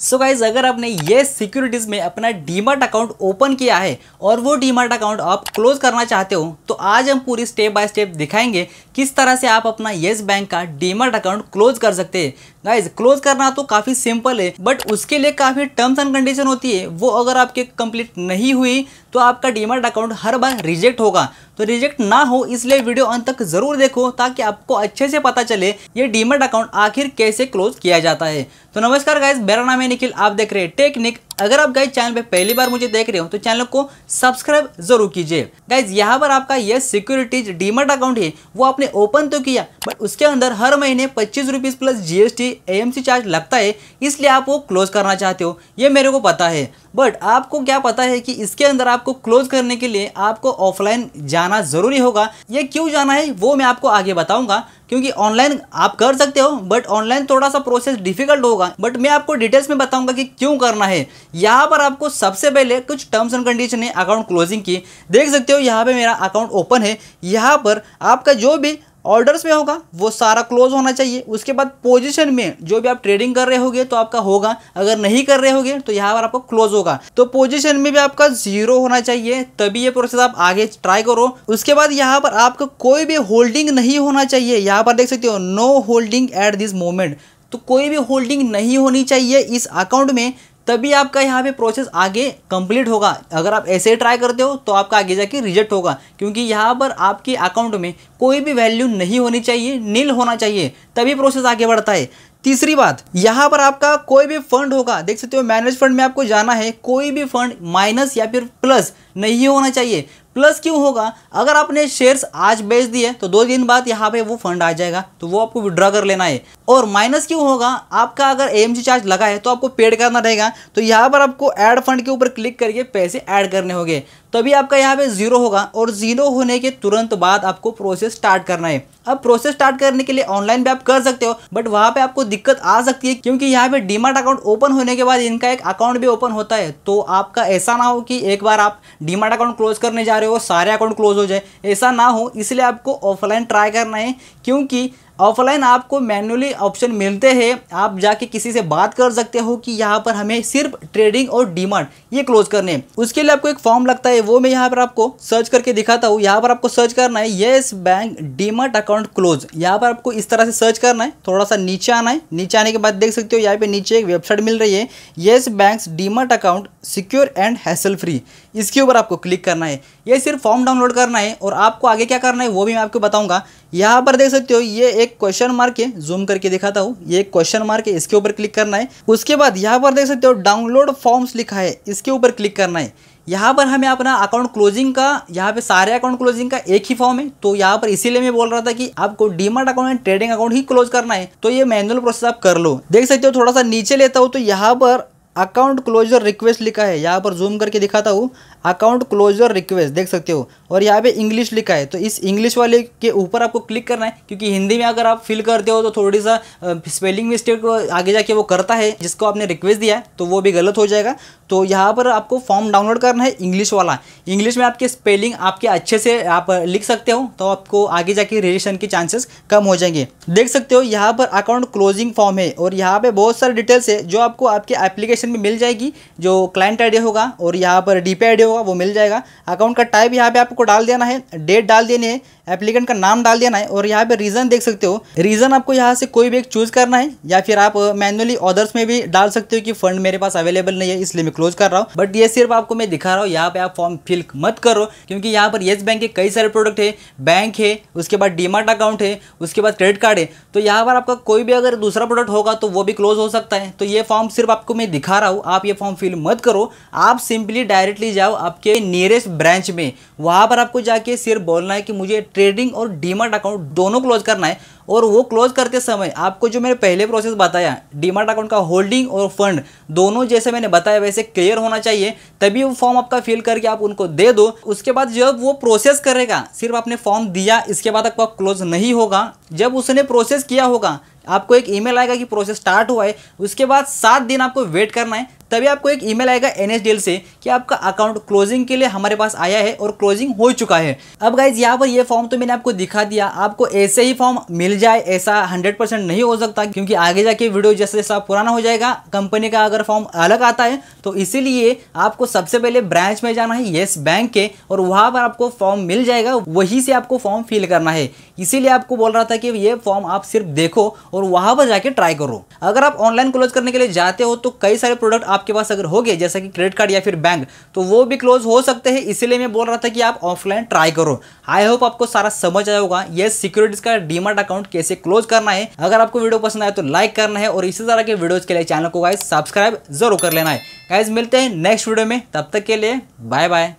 सो so guys अगर आपने ये सिक्योरिटीज़ में अपना डीमार्ट अकाउंट ओपन किया है और वो डीमार्ट अकाउंट आप क्लोज करना चाहते हो तो आज हम पूरी स्टेप बाय स्टेप दिखाएंगे किस तरह से आप अपना येस बैंक का डीमार्ट अकाउंट क्लोज कर सकते हैं गाइज क्लोज करना तो काफ़ी सिंपल है बट उसके लिए काफ़ी टर्म्स एंड कंडीशन होती है वो अगर आपके कंप्लीट नहीं हुई तो आपका डीमार्ट अकाउंट हर बार रिजेक्ट होगा तो रिजेक्ट ना हो इसलिए वीडियो अंत तक ज़रूर देखो ताकि आपको अच्छे से पता चले ये डीमार्ट अकाउंट आखिर कैसे क्लोज किया जाता है तो नमस्कार गाइज मेरा नाम है निखिल आप देख रहे हैं टेक्निक अगर आप गाइज चैनल पे पहली बार मुझे देख रहे हो तो चैनल को सब्सक्राइब जरूर कीजिए गाइज यहाँ पर आपका ये सिक्योरिटीज डीमर्ट अकाउंट है वो आपने ओपन तो किया बट उसके अंदर हर महीने पच्चीस rupees plus GST AMC charge लगता है इसलिए आप वो क्लोज करना चाहते हो ये मेरे को पता है बट आपको क्या पता है कि इसके अंदर आपको क्लोज करने के लिए आपको ऑफलाइन जाना ज़रूरी होगा ये क्यों जाना है वो मैं आपको आगे बताऊंगा क्योंकि ऑनलाइन आप कर सकते हो बट ऑनलाइन थोड़ा सा प्रोसेस डिफिकल्ट होगा बट मैं आपको डिटेल्स में बताऊंगा कि क्यों करना है यहाँ पर आपको सबसे पहले कुछ टर्म्स एंड कंडीशन है अकाउंट क्लोजिंग की देख सकते हो यहाँ पे मेरा अकाउंट ओपन है यहाँ पर आपका जो भी ऑर्डर्स में होगा वो सारा क्लोज होना चाहिए उसके बाद पोजीशन में जो भी आप ट्रेडिंग कर रहे होगे तो आपका होगा अगर नहीं कर रहे होगे तो यहाँ पर आपको क्लोज होगा तो पोजीशन में भी आपका जीरो होना चाहिए तभी ये प्रोसेस आप आगे ट्राई करो उसके बाद यहाँ पर आपका कोई भी होल्डिंग नहीं होना चाहिए यहाँ पर देख सकते हो no holding at this moment तो कोई भी होल्डिंग नहीं होनी चाहिए इस अकाउंट में तभी आपका यहाँ पे प्रोसेस आगे कंप्लीट होगा अगर आप ऐसे ही ट्राई करते हो तो आपका आगे जाके रिजेक्ट होगा क्योंकि यहाँ पर आपके अकाउंट में कोई भी वैल्यू नहीं होनी चाहिए नील होना चाहिए तभी प्रोसेस आगे बढ़ता है तीसरी बात यहाँ पर आपका कोई भी फंड होगा देख सकते हो मैनेज फंड में आपको जाना है कोई भी फंड माइनस या फिर प्लस नहीं होना चाहिए प्लस क्यों होगा अगर आपने शेयर्स आज बेच दिए तो दो दिन बाद यहाँ पे वो फंड आ जाएगा तो वो आपको विड्रॉ कर लेना है और माइनस क्यों होगा आपका अगर एम चार्ज लगा है तो आपको पेड करना रहेगा तो यहाँ पर आपको एड फंड के ऊपर क्लिक करके पैसे ऐड करने होंगे तभी आपका यहाँ पे ज़ीरो होगा और ज़ीरो होने के तुरंत बाद आपको प्रोसेस स्टार्ट करना है अब प्रोसेस स्टार्ट करने के लिए ऑनलाइन भी आप कर सकते हो बट वहाँ पे आपको दिक्कत आ सकती है क्योंकि यहाँ पे डीमार्ट अकाउंट ओपन होने के बाद इनका एक अकाउंट भी ओपन होता है तो आपका ऐसा ना हो कि एक बार आप डीमार्ट अकाउंट क्लोज करने जा रहे हो सारे अकाउंट क्लोज हो जाए ऐसा ना हो इसलिए आपको ऑफलाइन ट्राई करना है क्योंकि ऑफलाइन आपको मैन्युअली ऑप्शन मिलते हैं आप जाके किसी से बात कर सकते हो कि यहाँ पर हमें सिर्फ ट्रेडिंग और डिमांड ये क्लोज करने है उसके लिए आपको एक फॉर्म लगता है वो मैं यहाँ पर आपको सर्च करके दिखाता हूँ यहाँ पर आपको सर्च करना है Yes Bank demat account close यहाँ पर आपको इस तरह से सर्च करना है थोड़ा सा नीचे आना है नीचे आने के बाद देख सकते हो यहाँ पे नीचे एक वेबसाइट मिल रही है Yes Bank demat account secure and hassle free इसके ऊपर आपको क्लिक करना है ये सिर्फ फॉर्म डाउनलोड करना है और आपको आगे क्या करना है वो भी मैं आपको बताऊँगा यहाँ पर देख सकते हो ये एक क्वेश्चन मार्क है जूम करके दिखाता हूँ ये एक क्वेश्चन मार्क है इसके ऊपर क्लिक करना है उसके बाद यहाँ पर देख सकते हो डाउनलोड फॉर्म्स लिखा है इसके ऊपर क्लिक करना है यहाँ पर हमें अपना अकाउंट क्लोजिंग का यहाँ पे सारे अकाउंट क्लोजिंग का एक ही फॉर्म है तो यहाँ पर इसीलिए मैं बोल रहा था कि आपको demat account and trading account ही क्लोज करना है तो ये मैनुअल प्रोसेस आप कर लो देख सकते हो थोड़ा सा नीचे लेता हूँ तो यहाँ पर अकाउंट क्लोजर रिक्वेस्ट लिखा है यहाँ पर जूम करके दिखाता हूँ अकाउंट क्लोजर रिक्वेस्ट देख सकते हो और यहाँ पे इंग्लिश लिखा है तो इस इंग्लिश वाले के ऊपर आपको क्लिक करना है क्योंकि हिंदी में अगर आप फिल करते हो तो थोड़ी सा स्पेलिंग मिस्टेक आगे जाके वो करता है जिसको आपने रिक्वेस्ट दिया है तो वो भी गलत हो जाएगा तो यहाँ पर आपको फॉर्म डाउनलोड करना है इंग्लिश वाला इंग्लिश में आपके स्पेलिंग आपके अच्छे से आप लिख सकते हो तो आपको आगे जाके रिलेशन के चांसेस कम हो जाएंगे देख सकते हो यहाँ पर अकाउंट क्लोजिंग फॉर्म है और यहाँ पर बहुत सारे डिटेल्स है जो आपको आपके एप्लीकेशन सेक्शन में मिल जाएगी जो क्लाइंट आई होगा और यहाँ पर डी पी होगा वो मिल जाएगा अकाउंट का टाइप यहाँ पे आपको डाल देना है डेट डाल देनी है एप्लीकेंट का नाम डाल देना है और यहाँ पे रीज़न देख सकते हो रीज़न आपको यहाँ से कोई भी एक चूज़ करना है या फिर आप मैनुअली ऑर्डर्स में भी डाल सकते हो कि फंड मेरे पास अवेलेबल नहीं है इसलिए मैं क्लोज कर रहा हूँ बट ये सिर्फ आपको मैं दिखा रहा हूँ यहाँ पे आप फॉर्म फिल मत करो क्योंकि यहाँ पर येस बैंक के कई सारे प्रोडक्ट है बैंक है उसके बाद डीमार्ट अकाउंट है उसके बाद क्रेडिट कार्ड है तो यहाँ पर आपका कोई भी अगर दूसरा प्रोडक्ट होगा तो वो भी क्लोज हो सकता है तो ये फॉर्म सिर्फ आपको मैं दिखा दिखा रहा हूँ आप ये फॉर्म फिल मत करो आप सिंपली डायरेक्टली जाओ आपके नियरेस्ट ब्रांच में वहाँ पर आपको जाके सिर्फ बोलना है कि मुझे ट्रेडिंग और डीमार्ट अकाउंट दोनों क्लोज करना है और वो क्लोज करते समय आपको जो मैंने पहले प्रोसेस बताया डीमार्ट अकाउंट का होल्डिंग और फंड दोनों जैसे मैंने बताया वैसे क्लियर होना चाहिए तभी वो फॉर्म आपका फिल करके आप उनको दे दो उसके बाद जब वो प्रोसेस करेगा सिर्फ आपने फॉर्म दिया इसके बाद आपका क्लोज नहीं होगा जब उसने प्रोसेस किया होगा आपको एक ईमेल आएगा कि प्रोसेस स्टार्ट हुआ है उसके बाद सात दिन आपको वेट करना है तभी आपको एक ईमेल आएगा एन से कि आपका अकाउंट क्लोजिंग के लिए हमारे पास आया है और क्लोजिंग हो चुका है अब गाइज यहाँ पर ये फॉर्म तो मैंने आपको दिखा दिया आपको ऐसे ही फॉर्म मिल जाए ऐसा 100% नहीं हो सकता क्योंकि आगे जाके वीडियो जैसे जैसा पुराना हो जाएगा कंपनी का अगर फॉर्म अलग आता है तो इसीलिए आपको सबसे पहले ब्रांच में जाना है येस बैंक के और वहाँ पर आपको फॉर्म मिल जाएगा वहीं से आपको फॉर्म फिल करना है इसीलिए आपको बोल रहा था कि ये फॉर्म आप सिर्फ देखो और वहाँ पर जाके ट्राई करो अगर आप ऑनलाइन क्लोज करने के लिए जाते हो तो कई सारे प्रोडक्ट आपके पास अगर हो गए जैसा कि क्रेडिट कार्ड या फिर बैंक तो वो भी क्लोज हो सकते हैं इसीलिए मैं बोल रहा था कि आप ऑफलाइन ट्राई करो आई होप आपको सारा समझ आया होगा ये सिक्योरिटीज का डीमार्ट अकाउंट कैसे क्लोज करना है अगर आपको वीडियो पसंद आए तो लाइक करना है और इसी तरह के वीडियोज के लिए चैनल को गाइज सब्सक्राइब जरूर कर लेना है गाइज मिलते हैं नेक्स्ट वीडियो में तब तक के लिए बाय बाय